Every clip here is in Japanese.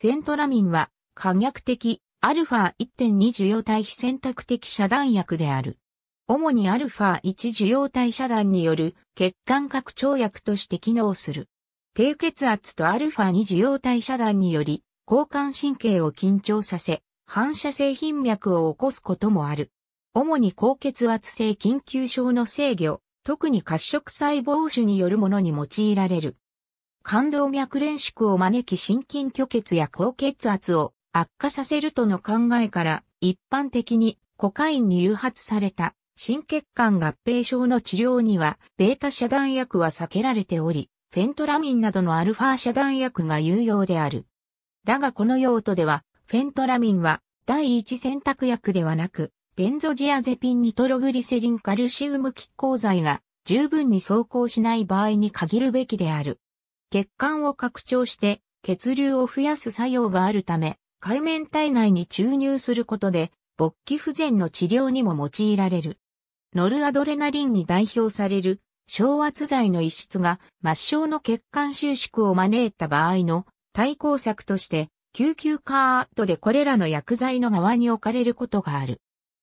フェントラミンは、可逆的、アルファ1.2受容体非選択的遮断薬である。主にアルファ1受容体遮断による血管拡張薬として機能する。低血圧とアルファ2受容体遮断により、交換神経を緊張させ、反射性頻脈を起こすこともある。主に高血圧性緊急症の制御、特に褐色細胞種によるものに用いられる。冠動脈連縮を招き心筋虚血や高血圧を悪化させるとの考えから一般的にコカインに誘発された心血管合併症の治療にはベータ遮断薬は避けられており、フェントラミンなどのアルファ遮断薬が有用である。だがこの用途ではフェントラミンは第一選択薬ではなく、ベンゾジアゼピンニトログリセリンカルシウム拮抗剤が十分に走行しない場合に限るべきである。血管を拡張して血流を増やす作用があるため、海綿体内に注入することで、勃起不全の治療にも用いられる。ノルアドレナリンに代表される昇圧剤の一室が末梢の血管収縮を招いた場合の対抗策として救急カートでこれらの薬剤の側に置かれることがある。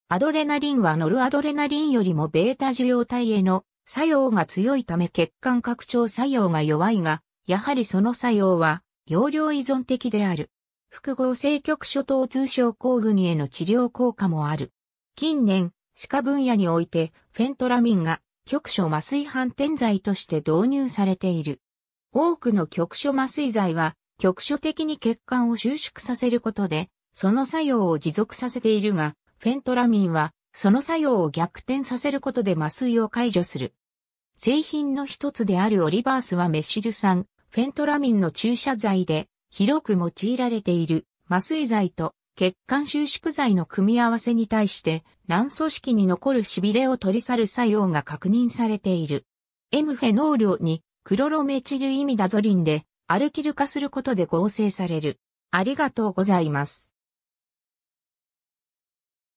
アドレナリンはノルアドレナリンよりもベータ受容体への作用が強いため血管拡張作用が弱いが、やはりその作用は、容量依存的である。複合性局所等通症候群への治療効果もある。近年、歯科分野において、フェントラミンが局所麻酔反転剤として導入されている。多くの局所麻酔剤は、局所的に血管を収縮させることで、その作用を持続させているが、フェントラミンは、その作用を逆転させることで麻酔を解除する。製品の一つであるオリバースはメシル酸、フェントラミンの注射剤で広く用いられている麻酔剤と血管収縮剤の組み合わせに対して卵組織に残る痺れを取り去る作用が確認されている。M フェノールにクロロメチルイミダゾリンでアルキル化することで合成される。ありがとうございます。